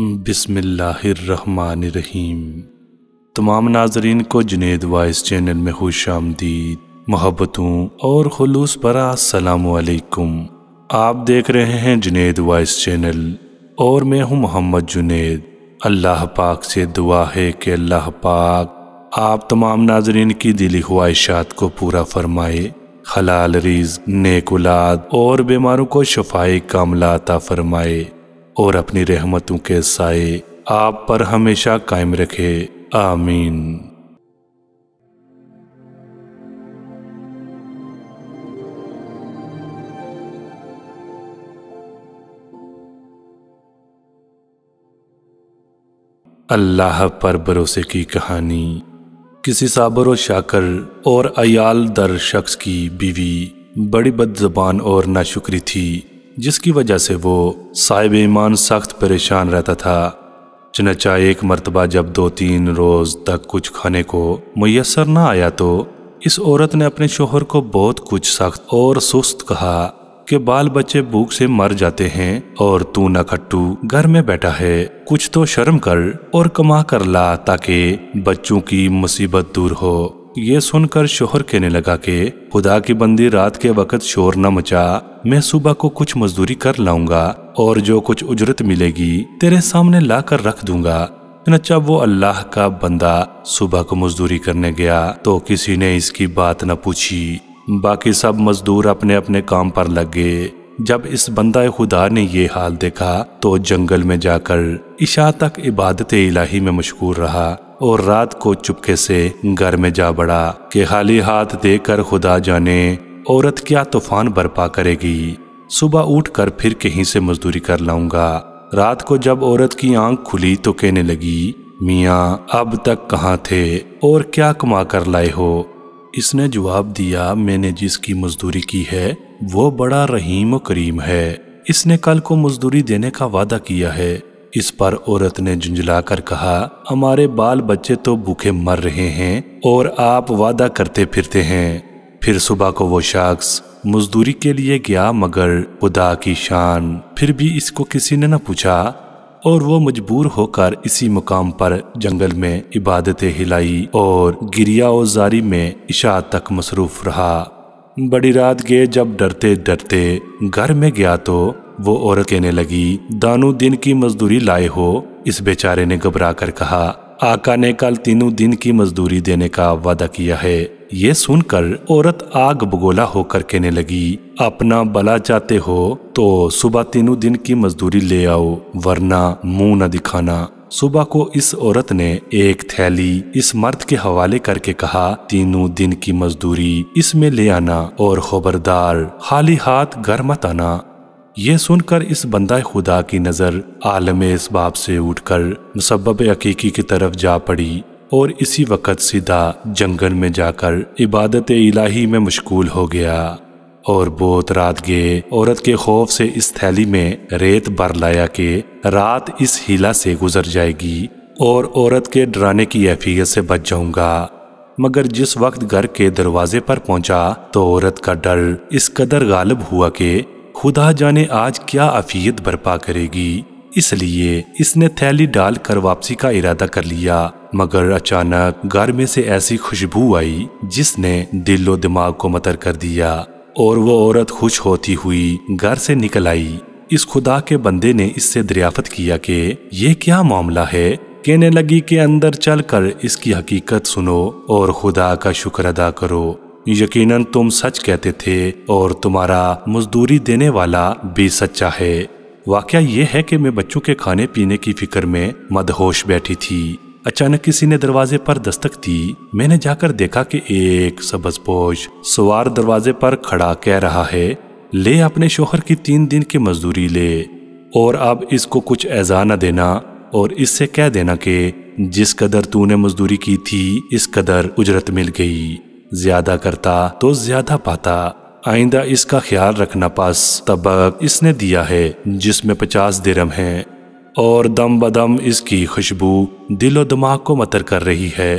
बिसमीम तमाम नाजरीन को जुनेद वाइस चैनल में खुश आमदीद मोहब्बतों और खलूस बरा असलकुम आप देख रहे हैं जुनेद वाइस चैनल और मैं हूं मोहम्मद जुनेद अल्लाह पाक से दुआ है कि अल्लाह पाक आप तमाम नाजरीन की दिली ख्वाहिशात को पूरा फरमाए खलाल रीज नेकुलाद और बीमारों को शफाई कामलाता फरमाए और अपनी रहमतों के साए आप पर हमेशा कायम रखे आमीन अल्लाह पर भरोसे की कहानी किसी साबर और शाकर और अयाल दर शख्स की बीवी बड़ी बदजबान और नाशुक्री थी जिसकी वजह से वो साहिब ईमान सख्त परेशान रहता था चनचा एक मरतबा जब दो तीन रोज़ तक कुछ खाने को मैसर ना आया तो इस औरत ने अपने शोहर को बहुत कुछ सख्त और सुस्त कहा कि बाल बच्चे भूख से मर जाते हैं और तू न खट्टू घर में बैठा है कुछ तो शर्म कर और कमा कर ला ताकि बच्चों की मुसीबत दूर हो ये सुनकर शोहर कहने लगा कि खुदा की बंदी रात के वक़्त शोर न मचा मैं सुबह को कुछ मजदूरी कर लाऊंगा और जो कुछ उजरत मिलेगी तेरे सामने ला कर रख दूंगा नचा वो अल्लाह का बंदा सुबह को मजदूरी करने गया तो किसी ने इसकी बात न पूछी बाकी सब मजदूर अपने अपने काम पर लग गए जब इस बंदा खुदा ने ये हाल देखा तो जंगल में जाकर इशा तक इबादत इलाही में मशहूर रहा और रात को चुपके से घर में जा बड़ा के खाली हाथ देकर खुदा जाने औरत क्या तूफान बर्पा करेगी सुबह उठ कर फिर कहीं से मजदूरी कर लाऊंगा रात को जब औरत की आंख खुली तो कहने लगी मियाँ अब तक कहाँ थे और क्या कमा कर लाए हो इसने जवाब दिया मैंने जिसकी मजदूरी की है वो बड़ा रहीम करीम है इसने कल को मजदूरी देने का वादा किया है इस पर औरत ने झुंझलाकर कहा हमारे बाल बच्चे तो भूखे मर रहे हैं और आप वादा करते फिरते हैं फिर सुबह को वो शख्स मजदूरी के लिए गया मगर खुदा की शान फिर भी इसको किसी ने न पूछा और वो मजबूर होकर इसी मुकाम पर जंगल में इबादतें हिलाई और गिरिया और जारी में इशा तक मसरूफ रहा बड़ी रात गए जब डरते डरते घर में गया तो वो और कहने लगी दानू दिन की मजदूरी लाए हो इस बेचारे ने घबरा कर कहा आका ने कल तीनों दिन की मजदूरी देने का वादा किया है ये सुनकर औरत आग बगोला होकर कहने लगी अपना बला चाहते हो तो सुबह तीनों दिन की मजदूरी ले आओ वरना मुंह न दिखाना सुबह को इस औरत ने एक थैली इस मर्द के हवाले करके कहा तीनों दिन की मजदूरी इसमें ले आना और खबरदार खाली हाथ घर मत आना ये सुनकर इस बंदा खुदा की नज़र आलम इसबाब से उठकर मुसबब हकीकी की तरफ जा पड़ी और इसी वक़्त सीधा जंगल में जाकर इबादत इलाही में मशगूल हो गया और बहुत रात गए औरत के खौफ से इस थैली में रेत भर लाया कि रात इस हिला से गुजर जाएगी और औरत के डराने की हैफियत से बच जाऊंगा मगर जिस वक्त घर के दरवाजे पर पहुंचा तो औरत का डर इस कदर गालिब हुआ कि खुदा जाने आज क्या अफियत बर्पा करेगी इसलिए इसने थैली डालकर वापसी का इरादा कर लिया मगर अचानक घर में से ऐसी खुशबू आई जिसने दिलो दिमाग को मतर कर दिया और वो औरत खुश होती हुई घर से निकल आई इस खुदा के बंदे ने इससे दरियाफत किया कि यह क्या मामला है कहने लगी कि अंदर चलकर इसकी हकीकत सुनो और खुदा का शुक्र अदा करो यकीनन तुम सच कहते थे और तुम्हारा मजदूरी देने वाला भी सच्चा है वाक़ यह है कि मैं बच्चों के खाने पीने की फिक्र में मदहोश बैठी थी अचानक किसी ने दरवाजे पर दस्तक दी मैंने जाकर देखा कि एक पोश सवार दरवाजे पर खड़ा कह रहा है ले अपने शोहर की तीन दिन की मजदूरी ले और अब इसको कुछ ऐजा न देना और इससे कह देना कि जिस कदर तूने मजदूरी की थी इस कदर उजरत मिल गई ज्यादा करता तो ज्यादा पाता आइंदा इसका ख्याल रखना पास तबक इसने दिया है जिसमें पचास दिरम हैं और दम बदम इसकी खुशबू दिलो दिमाग को मतर कर रही है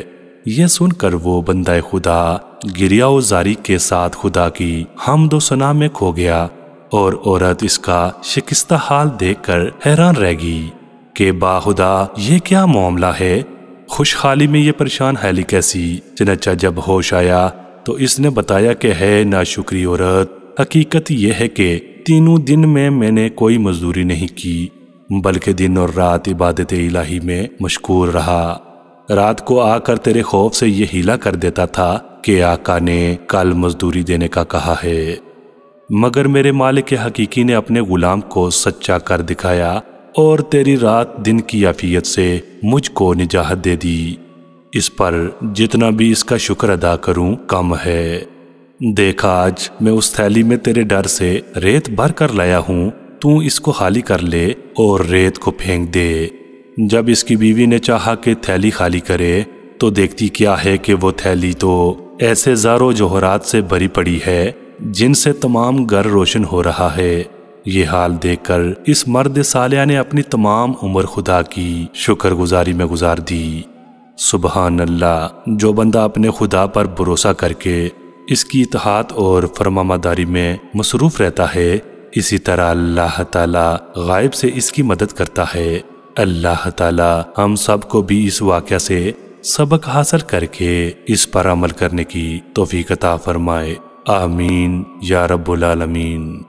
यह सुनकर वो बंदा खुदा गिरिया जारी के साथ खुदा की हम दो सना में खो गया और औरत इसका शिकस्ता हाल देखकर हैरान रह गई कि बाहुदा ये क्या मामला है खुशहाली में ये परेशान हैली कैसी चनचा जब होश आया तो इसने बताया कि है शुक्री औरत हकीकत यह है कि तीनों दिन में मैंने कोई मजदूरी नहीं की बल्कि दिन और रात इबादत इलाही में मशकूर रहा रात को आकर तेरे खौफ से यह हीला कर देता था कि आका ने कल मजदूरी देने का कहा है मगर मेरे मालिक हकीकी ने अपने गुलाम को सच्चा कर दिखाया और तेरी रात दिन की अफियत से मुझको निजाहत दे दी इस पर जितना भी इसका शुक्र अदा करूं कम है देखा आज मैं उस थैली में तेरे डर से रेत भर कर लाया हूं तू इसको खाली कर ले और रेत को फेंक दे जब इसकी बीवी ने चाहा कि थैली खाली करे तो देखती क्या है कि वो थैली तो ऐसे जारो जोहरात से भरी पड़ी है जिनसे तमाम घर रोशन हो रहा है ये हाल देखकर इस मर्द सालिया ने अपनी तमाम उम्र खुदा की शुक्रगुजारी में गुजार दी सुबहान अल्लाह जो बंदा अपने खुदा पर भरोसा करके इसकी इतहात और फरमामदारी में मसरूफ़ रहता है इसी तरह अल्लाह ताला गायब से इसकी मदद करता है अल्लाह ताला हम सब को भी इस वाक़ से सबक हासिल करके इस पर अमल करने की तोफ़ी कता फरमाए आमीन या रब्बुल आलमीन